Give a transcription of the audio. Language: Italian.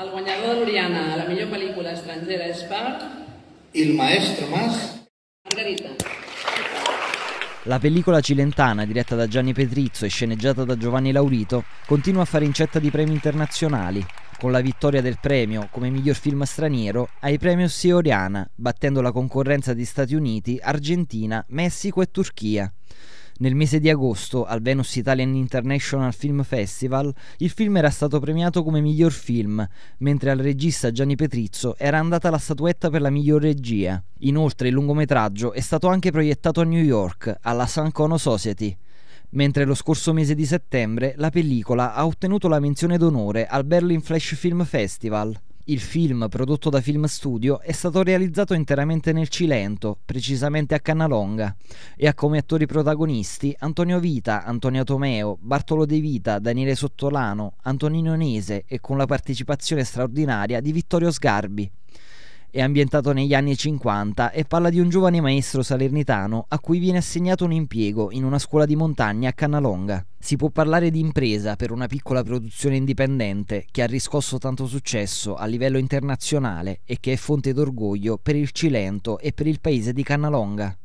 El guanyador d'Oriana la millor pel·lícula estrangera és per... Il maestro Mas... Margarita. La pellicola cilentana, diretta da Gianni Petrizzo e sceneggiata da Giovanni Laurito, continua a fare incetta di premi internazionali, con la vittoria del premio come miglior film straniero ai Premios Oriana, battendo la concorrenza di Stati Uniti, Argentina, Messico e Turchia. Nel mese di agosto, al Venus Italian International Film Festival, il film era stato premiato come miglior film, mentre al regista Gianni Petrizzo era andata la statuetta per la miglior regia. Inoltre il lungometraggio è stato anche proiettato a New York, alla San Cono Society mentre lo scorso mese di settembre la pellicola ha ottenuto la menzione d'onore al Berlin Flash Film Festival. Il film, prodotto da Film Studio, è stato realizzato interamente nel Cilento, precisamente a Cannalonga, e ha come attori protagonisti Antonio Vita, Antonio Tomeo, Bartolo De Vita, Daniele Sottolano, Antonino Nese e con la partecipazione straordinaria di Vittorio Sgarbi. È ambientato negli anni 50 e parla di un giovane maestro salernitano a cui viene assegnato un impiego in una scuola di montagna a Cannalonga. Si può parlare di impresa per una piccola produzione indipendente che ha riscosso tanto successo a livello internazionale e che è fonte d'orgoglio per il Cilento e per il paese di Cannalonga.